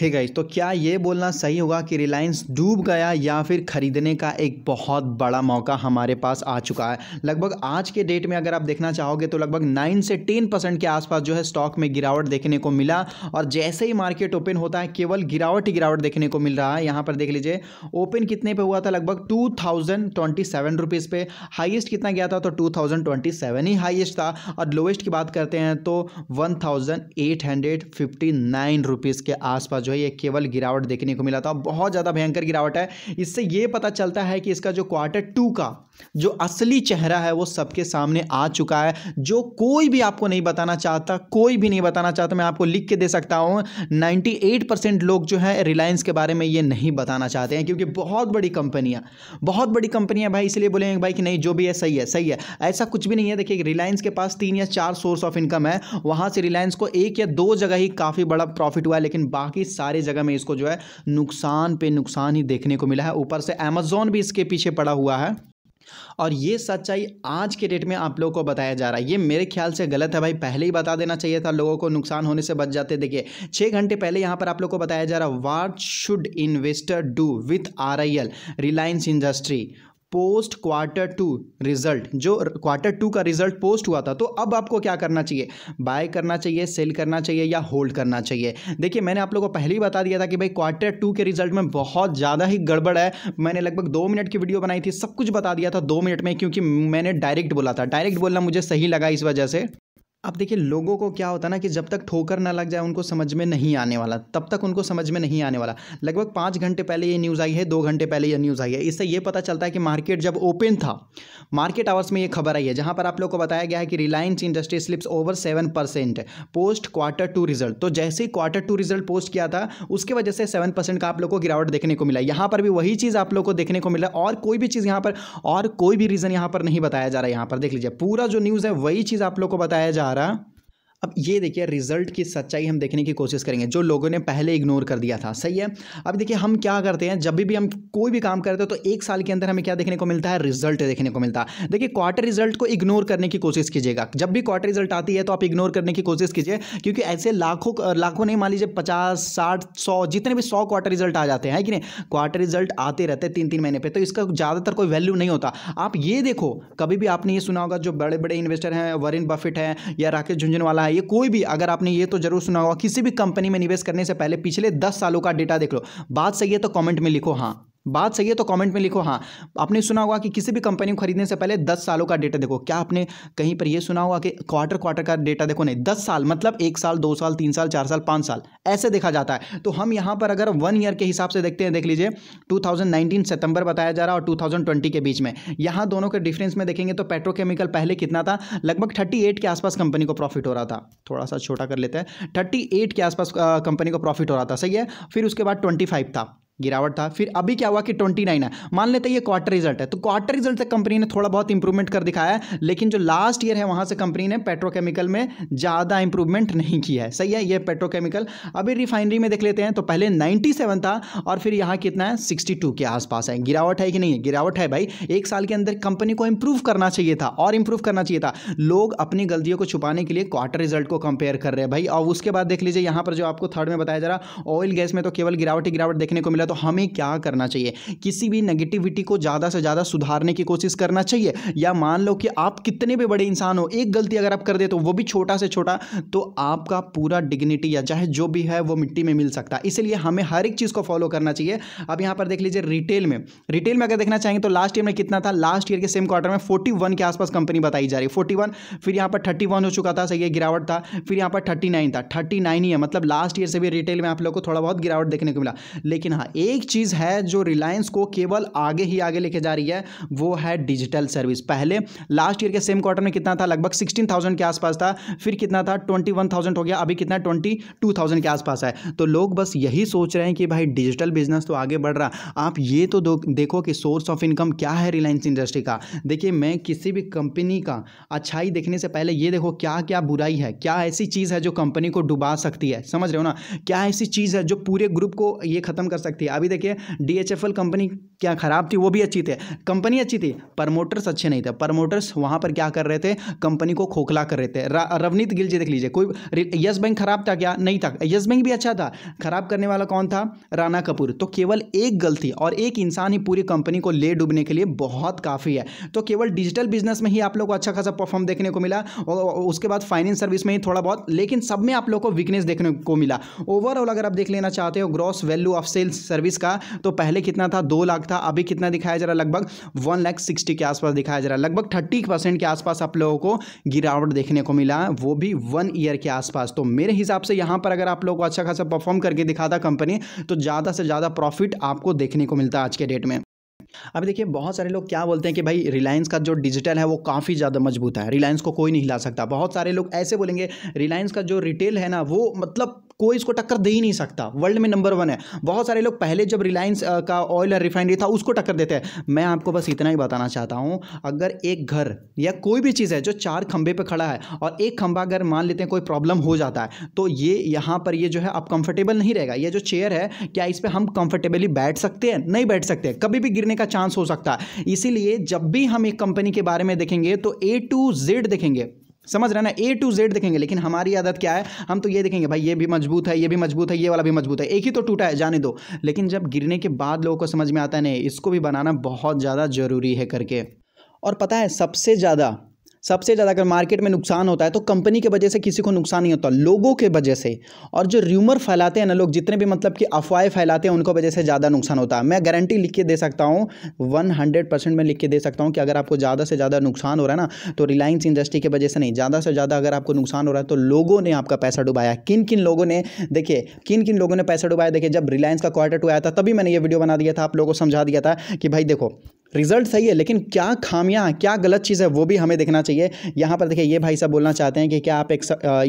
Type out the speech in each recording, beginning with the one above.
hey guys तो क्या ये बोलना सही होगा कि रिलायंस डूब गया या फिर ख़रीदने का एक बहुत बड़ा मौका हमारे पास आ चुका है लगभग आज के डेट में अगर आप देखना चाहोगे तो लगभग नाइन से टेन परसेंट के आसपास जो है स्टॉक में गिरावट देखने को मिला और जैसे ही मार्केट ओपन होता है केवल गिरावट ही गिरावट देखने को मिल रहा है यहाँ पर देख लीजिए ओपन कितने पर हुआ था लगभग two thousand twenty seven rupees पे हाइएस्ट कितना गया था तो टू थाउजेंड ट्वेंटी सेवन ही हाइएस्ट था और लोएस्ट की बात करते हैं तो one thousand eight hundred fifty nine rupees के आसपास जो है ये केवल गिरावट देखने को मिला था बहुत ज़्यादा भयंकर गिरावट है इससे ये पता चलता है कि इसका जो क्वार्टर टू का जो असली चेहरा है वो सबके सामने आ चुका है जो कोई भी आपको नहीं बताना चाहता कोई भी नहीं बताना चाहता मैं आपको लिख के दे सकता हूँ 98 परसेंट लोग जो है रिलायंस के बारे में ये नहीं बताना चाहते हैं क्योंकि बहुत बड़ी कंपनियाँ बहुत बड़ी कंपनियाँ भाई इसलिए बोलेंगे भाई कि नहीं जो भी है सही है सही है ऐसा कुछ भी नहीं है देखिए रिलायंस के पास तीन या चार सोर्स ऑफ इनकम है वहाँ से रिलायंस को एक या दो जगह ही काफ़ी बड़ा प्रॉफिट हुआ है लेकिन बाकी सारे जगह में इसको जो है नुकसान पे नुकसान ही देखने को मिला है ऊपर से अमेजोन भी इसके पीछे पड़ा हुआ है और ये सच्चाई आज के डेट में आप लोगों को बताया जा रहा है ये मेरे ख्याल से गलत है भाई पहले ही बता देना चाहिए था लोगों को नुकसान होने से बच जाते देखिए छः घंटे पहले यहाँ पर आप लोग को बताया जा रहा है what should investor do with R I L Reliance industry post quarter two result जो क्वार्टर टू का रिजल्ट पोस्ट हुआ था तो अब आपको क्या करना चाहिए बाय करना चाहिए सेल करना चाहिए या होल्ड करना चाहिए देखिए मैंने आप लोगों को पहले ही बता दिया था कि भाई क्वार्टर टू के रिजल्ट में बहुत ज़्यादा ही गड़बड़ है मैंने लगभग दो मिनट की वीडियो बनाई थी सब कुछ बता दिया था दो मिनट में क्योंकि मैंने डायरेक्ट बोला था डायरेक्ट बोलना मुझे सही लगा इस वजह से अब देखिए लोगों को क्या होता है ना कि जब तक ठोकर ना लग जाए उनको समझ में नहीं आने वाला तब तक उनको समझ में नहीं आने वाला लगभग पाँच घंटे पहले ये न्यूज़ आई है दो घंटे पहले ये न्यूज़ आई है इससे ये पता चलता है कि मार्केट जब ओपन था मार्केट आवर्स में ये खबर आई है जहाँ पर आप लोग को बताया गया है कि Reliance industry slips over seven percent post quarter two result तो जैसे ही क्वार्टर टू रिजल्ट पोस्ट किया था उसके वजह से सेवन परसेंट का आप लोग को गिरावट देखने को मिला यहाँ पर भी वही चीज़ आप लोग को देखने को मिला और कोई भी चीज़ यहाँ पर और कोई भी रीज़न यहाँ पर नहीं बताया जा रहा है यहाँ पर देख लीजिए पूरा जो न्यूज़ है वही चीज़ आप लोग को बताया जा Pará अब ये देखिए रिजल्ट की सच्चाई हम देखने की कोशिश करेंगे जो लोगों ने पहले इग्नोर कर दिया था सही है अब देखिए हम क्या करते हैं जब भी हम कोई भी काम करते हैं तो एक साल के अंदर हमें क्या देखने को मिलता है रिजल्ट देखने को मिलता है देखिए क्वार्टर रिजल्ट को इग्नोर करने की कोशिश कीजिएगा जब भी क्वार्टर रिजल्ट आती है तो आप इग्नोर करने की कोशिश कीजिए क्योंकि ऐसे लाखों लाखों नहीं मान लीजिए पचास साठ सौ जितने भी सौ क्वार्टर रिजल्ट आ जाते हैं कि नहीं क्वार्टर रिजल्ट आते रहते हैं तीन तीन महीने पर तो इसका ज़्यादातर कोई वैल्यू नहीं होता आप ये देखो कभी भी आपने ये सुना होगा जो बड़े बड़े इन्वेस्टर हैं वरिन बफिट हैं या राकेश झुंझुनवाला है चाहिए कोई भी अगर आपने ये तो जरूर सुना होगा किसी भी कंपनी में निवेश करने से पहले पिछले दस सालों का डेटा देख लो बात सही है तो कॉमेंट में लिखो हाँ बात सही है तो कमेंट में लिखो हाँ आपने सुना होगा कि किसी भी कंपनी को खरीदने से पहले दस सालों का डेटा देखो क्या आपने कहीं पर यह सुना होगा कि क्वार्टर क्वार्टर का डेटा देखो नहीं दस साल मतलब एक साल दो साल तीन साल चार साल पाँच साल ऐसे देखा जाता है तो हम यहाँ पर अगर वन ईयर के हिसाब से देखते हैं देख लीजिए टू सितंबर बताया जा रहा है और टू के बीच में यहाँ दोनों के डिफरेंस में देखेंगे तो पेट्रोकेमिकल पहले कितना था लगभग थर्टी के आसपास कंपनी को प्रॉफिट हो रहा था थोड़ा सा छोटा कर लेते हैं थर्टी के आसपास कंपनी को प्रॉफिट हो रहा था सही है फिर उसके बाद ट्वेंटी था गिरावट था फिर अभी क्या हुआ कि ट्वेंटी नाइन है मान लेते हैं ये क्वार्टर रिजल्ट है तो क्वार्टर रिजल्ट तक कंपनी ने थोड़ा बहुत इंप्रूवमेंट कर दिखाया है लेकिन जो लास्ट ईयर है वहाँ से कंपनी ने पेट्रोकेमिकल में ज़्यादा इंप्रूवमेंट नहीं किया है सही है ये पेट्रोकेमिकल अभी रिफाइनरी में देख लेते हैं तो पहले नाइन्टी सेवन था और फिर यहाँ कितना है सिक्सटी टू के आसपास है गिरावट है कि नहीं है गिरावट है भाई एक साल के अंदर कंपनी को इंप्रूव करना चाहिए था और इंप्रूव करना चाहिए था लोग अपनी गलतियों को छुपाने के लिए क्वार्टर रिजल्ट को कंपेयर कर रहे हैं भाई और उसके बाद देख लीजिए यहाँ पर जो आपको थर्ड में बताया जा रहा ऑयल गैस में तो केवल गिरावट ही गिरावट देखने को मिला मिला तो हमें क्या करना चाहिए किसी भी नेगेटिविटी को ज़्यादा से ज़्यादा सुधारने की कोशिश करना चाहिए या मान लो कि आप कितने भी बड़े इंसान हो एक गलती अगर आप कर दे तो वो भी छोटा से छोटा तो आपका पूरा डिग्निटी या चाहे जो भी है वो मिट्टी में मिल सकता है इसलिए हमें हर एक चीज़ को फॉलो करना चाहिए अब यहाँ पर देख लीजिए रिटेल में रिटेल में अगर देखना चाहेंगे तो लास्ट ईयर में कितना था लास्ट ईयर के सेम क्वार्टर में फोर्टी के आसपास कंपनी बताई जा रही है फोर्टी फिर यहाँ पर थर्टी हो चुका था सही गिरावट था फिर यहाँ पर थर्टी था थर्टी ही है मतलब लास्ट ईयर से भी रिटेल में आप लोग को थोड़ा बहुत गिरावट देखने को मिला लेकिन हाँ एक चीज़ है जो रिलायंस को केवल आगे ही आगे लेके जा रही है वो है डिजिटल सर्विस पहले लास्ट ईयर के सेम क्वार्टर में कितना था लगभग सिक्सटीन थाउजेंड के आसपास था फिर कितना था ट्वेंटी वन थाउजेंड हो गया अभी कितना ट्वेंटी टू थाउजेंड के आसपास है तो लोग बस यही सोच रहे हैं कि भाई डिजिटल बिजनेस तो आगे बढ़ रहा आप ये तो देखो कि सोर्स ऑफ इनकम क्या है रिलायंस इंडस्ट्री का देखिए मैं किसी भी कंपनी का अच्छाई देखने से पहले ये देखो क्या क्या बुराई है क्या ऐसी चीज़ है जो कंपनी को डुबा सकती है समझ रहे हो ना क्या ऐसी चीज़ है जो पूरे ग्रुप को ये खत्म कर सकती है थी अभी देखिए डी कंपनी क्या ख़राब थी वो भी अच्छी थे कंपनी अच्छी थी प्रमोटर्स अच्छे नहीं थे प्रमोटर्स वहाँ पर क्या कर रहे थे कंपनी को खोखला कर रहे थे रवनीत गिल जी देख लीजिए कोई यस बैंक खराब था क्या नहीं था यस बैंक भी अच्छा था खराब करने वाला कौन था राणा कपूर तो केवल एक गलती और एक इंसान ही पूरी कंपनी को ले डूबने के लिए बहुत काफ़ी है तो केवल डिजिटल बिजनेस में ही आप लोग को अच्छा खासा परफॉर्म देखने को मिला और उसके बाद फाइनेंस सर्विस में ही थोड़ा बहुत लेकिन सब में आप लोग को वीकनेस देखने को मिला ओवरऑल अगर आप देख लेना चाहते हो gross value of sales service का तो पहले कितना था दो लाख था अभी कितना दिखाया जा रहा है लगभग वन लाख सिक्सटी के आसपास दिखाया जा रहा है लगभग थर्टी परसेंट के आसपास आप लोगों को गिरावट देखने को मिला वो भी वन ईयर के आसपास तो मेरे हिसाब से यहाँ पर अगर आप लोगों को अच्छा खासा परफॉर्म करके दिखाता कंपनी तो ज़्यादा से ज़्यादा प्रॉफिट आपको देखने को मिलता आज के डेट में अब देखिए बहुत सारे लोग क्या बोलते हैं कि भाई रिलायंस का जो डिजिटल है वो काफ़ी ज़्यादा मजबूत है रिलायंस को कोई नहीं हिला सकता बहुत सारे लोग ऐसे बोलेंगे रिलायंस का जो रिटेल है ना वो मतलब कोई इसको टक्कर दे ही नहीं सकता वर्ल्ड में नंबर वन है बहुत सारे लोग पहले जब रिलायंस का ऑयल रिफाइनरी था उसको टक्कर देते हैं मैं आपको बस इतना ही बताना चाहता हूँ अगर एक घर या कोई भी चीज़ है जो चार खंबे पर खड़ा है और एक खंभा अगर मान लेते हैं कोई प्रॉब्लम हो जाता है तो ये यहाँ पर ये जो है आप कंफर्टेबल नहीं रहेगा ये जो चेयर है क्या इस पर हम कंफर्टेबली बैठ सकते हैं नहीं बैठ सकते कभी भी गिरने का चांस हो सकता है इसीलिए जब भी हम एक कंपनी के बारे में देखेंगे तो ए टू जेड देखेंगे समझ रहे ना ए टू जेड देखेंगे लेकिन हमारी आदत क्या है हम तो ये देखेंगे भाई ये भी मजबूत है ये भी मजबूत है ये वाला भी मजबूत है एक ही तो टूटा है जाने दो लेकिन जब गिरने के बाद लोगों को समझ में आता है नहीं इसको भी बनाना बहुत ज़्यादा ज़रूरी है करके और पता है सबसे ज़्यादा सबसे ज़्यादा अगर मार्केट में नुकसान होता है तो कंपनी के वजह से किसी को नुकसान नहीं होता लोगों के वजह से और जो र्यूमर फैलाते हैं ना लोग जितने भी मतलब कि अफवाहें फैलाते हैं उनको वजह से ज़्यादा नुकसान होता है मैं गारंटी लिख के दे सकता हूँ वन हंड्रेड परसेंट मैं लिख के दे सकता हूँ कि अगर आपको ज़्यादा से ज़्यादा नुकसान हो रहा है ना तो रिलायंस इंडस्ट्री की वजह से नहीं ज़्यादा से ज़्यादा अगर आपको नुकसान हो रहा है तो लोगों ने आपका पैसा डुबाया किन किन लोगों ने देखिए किन किन लोगों ने पैसा डुबाया देखिए जब रिलायंस का क्वार्टर टू आया था तभी मैंने ये वीडियो बना दिया था आप लोगों को समझा दिया था कि भाई देखो रिजल्ट सही है लेकिन क्या खामियां क्या गलत चीज़ है वो भी हमें देखना चाहिए यहाँ पर देखिए ये भाई साहब बोलना चाहते हैं कि क्या आप एक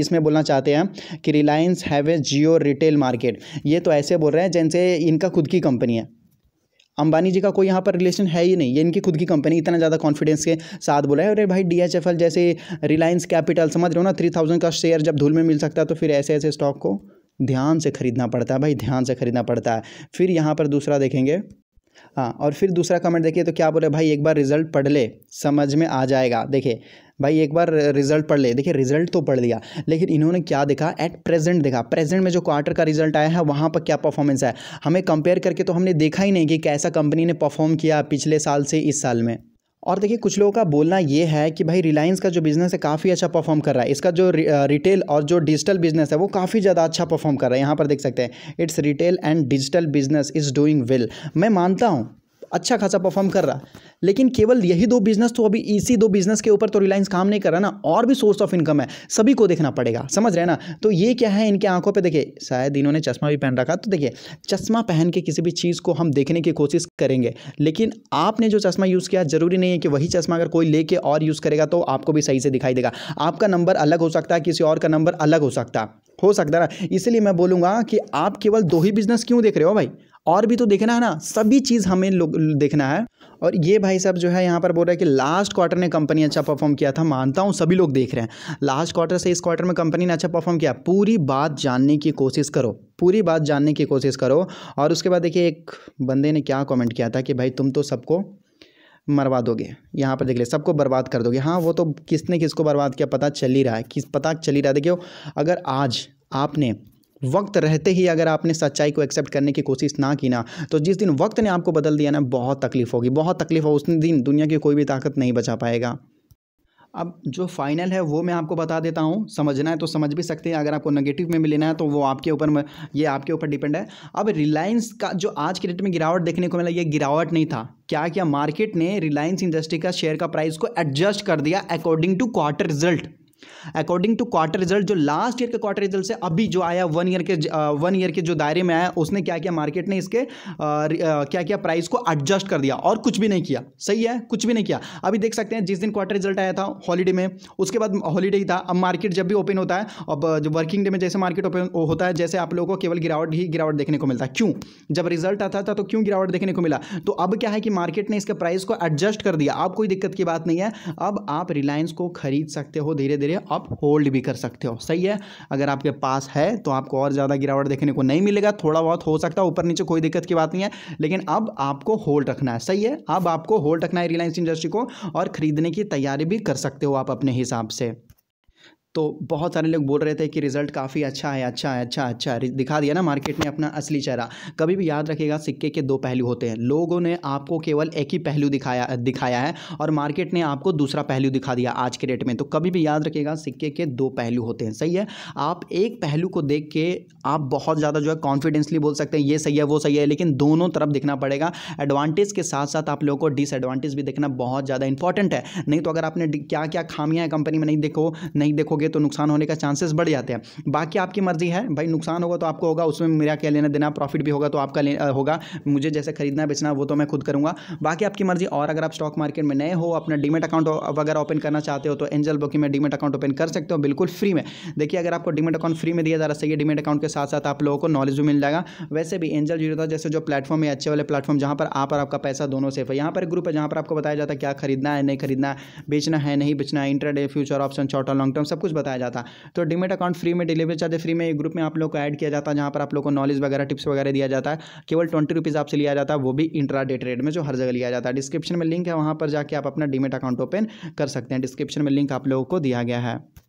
इसमें बोलना चाहते हैं कि रिलायंस हैवे जियो रिटेल मार्केट ये तो ऐसे बोल रहे हैं जैसे इनका खुद की कंपनी है अंबानी जी का कोई यहाँ पर रिलेशन है ही नहीं ये इनकी खुद की कंपनी इतना ज़्यादा कॉन्फिडेंस के साथ बोला है अरे भाई डी जैसे रिलायंस कैपिटल समझ रहे हो ना थ्री थाउजेंड का शेयर जब धूल में मिल सकता है तो फिर ऐसे ऐसे स्टॉक को ध्यान से खरीदना पड़ता है भाई ध्यान से खरीदना पड़ता है फिर यहाँ पर दूसरा देखेंगे हाँ और फिर दूसरा कमेंट देखिए तो क्या बोले भाई एक बार रिजल्ट पढ़ ले समझ में आ जाएगा देखिए भाई एक बार रिजल्ट पढ़ ले देखिए रिजल्ट तो पढ़ लिया लेकिन इन्होंने क्या देखा एट प्रेजेंट देखा प्रेजेंट में जो क्वार्टर का रिजल्ट आया है वहाँ पर क्या परफॉर्मेंस है हमें कंपेयर करके तो हमने देखा ही नहीं कि कैसा कंपनी ने परफॉर्म किया पिछले साल से इस साल में और देखिए कुछ लोगों का बोलना ये है कि भाई रिलायंस का जो बिज़नेस है काफ़ी अच्छा परफॉर्म कर रहा है इसका जो रिटेल और जो डिजिटल बिजनेस है वो काफ़ी ज़्यादा अच्छा परफॉर्म कर रहा है यहाँ पर देख सकते हैं it's retail and digital business is doing well मैं मानता हूँ अच्छा खासा परफॉर्म कर रहा लेकिन केवल यही दो बिजनेस तो अभी इसी दो बिजनेस के ऊपर तो रिलायंस काम नहीं कर रहा ना और भी सोर्स ऑफ इनकम है सभी को देखना पड़ेगा समझ रहे ना तो ये क्या है इनके आंखों पर देखिए शायद इन्होंने चश्मा भी पहन रखा तो देखिए चश्मा पहन के किसी भी चीज़ को हम देखने की कोशिश करेंगे लेकिन आपने जो चश्मा यूज़ किया ज़रूरी नहीं है कि वही चश्मा अगर कोई लेके और यूज़ करेगा तो आपको भी सही से दिखाई देगा आपका नंबर अलग हो सकता है किसी और का नंबर अलग हो सकता हो सकता है ना इसलिए मैं बोलूँगा कि आप केवल दो ही बिजनेस क्यों देख रहे हो भाई और भी तो देखना है ना सभी चीज़ हमें लोग देखना है और ये भाई साहब जो है यहाँ पर बोल रहा है कि लास्ट क्वार्टर ने कंपनी अच्छा परफॉर्म किया था मानता हूँ सभी लोग देख रहे हैं लास्ट क्वार्टर से इस क्वार्टर में कंपनी ने अच्छा परफॉर्म किया पूरी बात जानने की कोशिश करो पूरी बात जानने की कोशिश करो और उसके बाद देखिए एक बंदे ने क्या कॉमेंट किया था कि भाई तुम तो सबको मरवा दोगे यहाँ पर देख ले सबको बर्बाद कर दोगे हाँ वो तो किसने किसको बर्बाद किया पता चल ही रहा है किस पता चल ही रहा है देखियो अगर आज आपने वक्त रहते ही अगर आपने सच्चाई को एक्सेप्ट करने की कोशिश ना की ना तो जिस दिन वक्त ने आपको बदल दिया ना बहुत तकलीफ होगी बहुत तकलीफ हो उस दिन दुनिया की कोई भी ताकत नहीं बचा पाएगा अब जो फाइनल है वो मैं आपको बता देता हूँ समझना है तो समझ भी सकते हैं अगर आपको नेगेटिव में मिलना लेना है तो वो आपके ऊपर ये आपके ऊपर डिपेंड है अब रिलायंस का जो आज के डेट में गिरावट देखने को मिला ये गिरावट नहीं था क्या क्या मार्केट ने रिलायंस इंडस्ट्री का शेयर का प्राइस को एडजस्ट कर दिया according to quarter result according to quarter result जो लास्ट ईयर के क्वार्टर रिजल्ट से अभी जो आया वन ईयर के वन ईयर के जो दायरे में आया उसने क्या किया मार्केट ने इसके क्या किया प्राइस को एडजस्ट कर दिया और कुछ भी नहीं किया सही है कुछ भी नहीं किया अभी देख सकते हैं जिस दिन क्वार्टर रिजल्ट आया था हॉलीडे में उसके बाद हॉलीडे ही था अब मार्केट जब भी ओपन होता है अब जो वर्किंग डे में जैसे मार्केट ओपन होता है जैसे आप लोगों को केवल गिरावट ही गिरावट देखने को मिलता है क्यों जब रिजल्ट आता था तो क्यों गिरावट देखने को मिला तो अब क्या है कि मार्केट ने इसके प्राइस को एडजस्ट कर दिया अब कोई दिक्कत की बात नहीं है अब आप रिलायंस को खरीद सकते हो धीरे धीरे जरिए आप होल्ड भी कर सकते हो सही है अगर आपके पास है तो आपको और ज़्यादा गिरावट देखने को नहीं मिलेगा थोड़ा बहुत हो सकता है ऊपर नीचे कोई दिक्कत की बात नहीं है लेकिन अब आपको होल्ड रखना है सही है अब आपको होल्ड रखना है रिलायंस इंडस्ट्री को और ख़रीदने की तैयारी भी कर सकते हो आप अपने हिसाब से तो बहुत सारे लोग बोल रहे थे कि रिज़ल्ट काफ़ी अच्छा है अच्छा है अच्छा है अच्छा है दिखा दिया ना मार्केट ने अपना असली चेहरा कभी भी याद रखेगा सिक्के के दो पहलू होते हैं लोगों ने आपको केवल एक ही पहलू दिखाया दिखाया है और मार्केट ने आपको दूसरा पहलू दिखा दिया आज के डेट में तो कभी भी याद रखेगा सिक्के के दो पहलू होते हैं सही है आप एक पहलू को देख के आप बहुत ज़्यादा जो है कॉन्फिडेंसली बोल सकते हैं ये सही है वो सही है लेकिन दोनों तरफ दिखना पड़ेगा एडवांटेज के साथ साथ आप लोगों को डिसएडवांटेज भी देखना बहुत ज़्यादा इंपॉर्टेंट है नहीं तो अगर आपने क्या क्या खामियाँ हैं कंपनी में नहीं देखो नहीं देखोगे करोगे तो नुकसान होने का चांसेस बढ़ जाते हैं बाकी आपकी मर्जी है भाई नुकसान होगा तो आपको होगा उसमें मेरा क्या लेना देना प्रॉफिट भी होगा तो आपका होगा मुझे जैसे खरीदना बेचना वो तो मैं खुद करूँगा बाकी आपकी मर्जी और अगर आप स्टॉक मार्केट में नए हो अपना डीमेट अकाउंट वगैरह ओपन करना चाहते हो तो एंजल बुकिंग में डीमेट अकाउंट ओपन कर सकते हो बिल्कुल फ्री में देखिए अगर आपको डीमेट अकाउंट फ्री में दिया जा रहा है डीमेट अकाउंट के साथ साथ आप लोगों को नॉलेज भी मिल जाएगा वैसे भी एंजल जीरो जैसे जो प्लेटफॉर्म है अच्छे वाले प्लेटफॉर्म जहाँ पर आप और आपका पैसा दोनों सेफ है यहाँ पर ग्रुप है जहाँ पर आपको बताया जाता है क्या खरीदना है नहीं खरीदना है बेचना है नहीं बेचना है इंटरडे फ्यूचर ऑप्शन शॉर्ट और लॉन्ग टर्म सब कुछ कुछ बताया जाता तो डिमेट अकाउंट फ्री में डिलीवरी चार्ज फ्री में एक ग्रुप में आप लोग को ऐड किया जाता है जहाँ पर आप लोग को नॉलेज वगैरह टिप्स वगैरह दिया जाता है केवल ट्वेंटी रुपीज़ आपसे लिया जाता है वो भी इंट्रा डेट ट्रेड में जो हर जगह लिया जाता है डिस्क्रिप्शन में लिंक है वहाँ पर जाकर आप अपना डिमेट अकाउंट ओपन कर सकते हैं डिस्क्रिप्शन में लिंक आप लोगों को दिया गया है